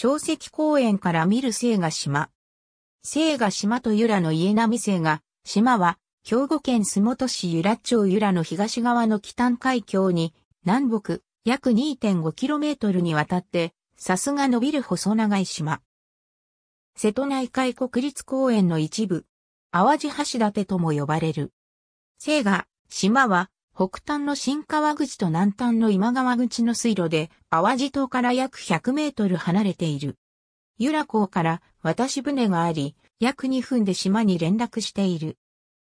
小石公園から見る聖ヶ島。聖ヶ島と由良の家並聖が、島は、兵庫県洲本市由良町由良の東側の北端海峡に、南北、約 2.5km にわたって、さすが伸びる細長い島。瀬戸内海国立公園の一部、淡路橋立とも呼ばれる。聖が、島は、北端の新川口と南端の今川口の水路で、淡路島から約100メートル離れている。由良港から渡し船があり、約2分で島に連絡している。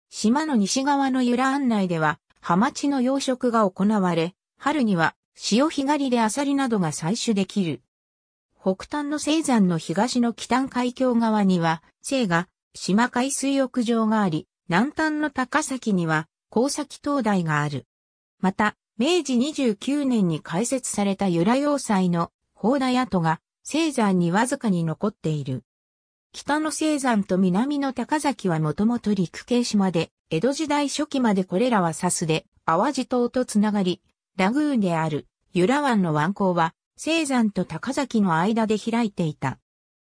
島の西側の由良案内では、ハマチの養殖が行われ、春には潮干狩りでアサリなどが採取できる。北端の青山の東の北端海峡側には、青が島海水浴場があり、南端の高崎には高崎灯台がある。また、明治29年に開設された由良要塞の砲台跡が青山にわずかに残っている。北の青山と南の高崎はもともと陸系島で、江戸時代初期までこれらはサスで、淡路島とつながり、ラグーンである、由良湾の湾口は、青山と高崎の間で開いていた。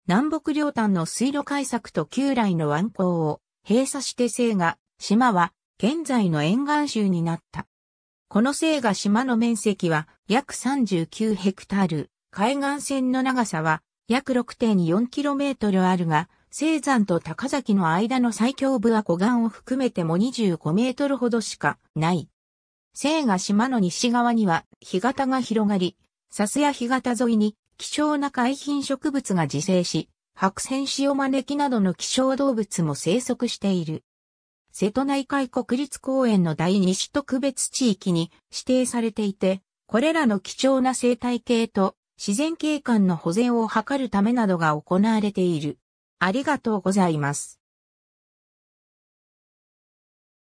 南北両端の水路開削と旧来の湾口を閉鎖して生が、島は現在の沿岸州になった。この姓が島の面積は約39ヘクタール、海岸線の長さは約 6.4km あるが、青山と高崎の間の最強部は湖岸を含めても25メートルほどしかない。聖が島の西側には干潟が広がり、すや干潟沿いに希少な海浜植物が自生し、白線塩招きなどの希少動物も生息している。瀬戸内海国立公園の第二種特別地域に指定されていて、これらの貴重な生態系と自然景観の保全を図るためなどが行われている。ありがとうございます。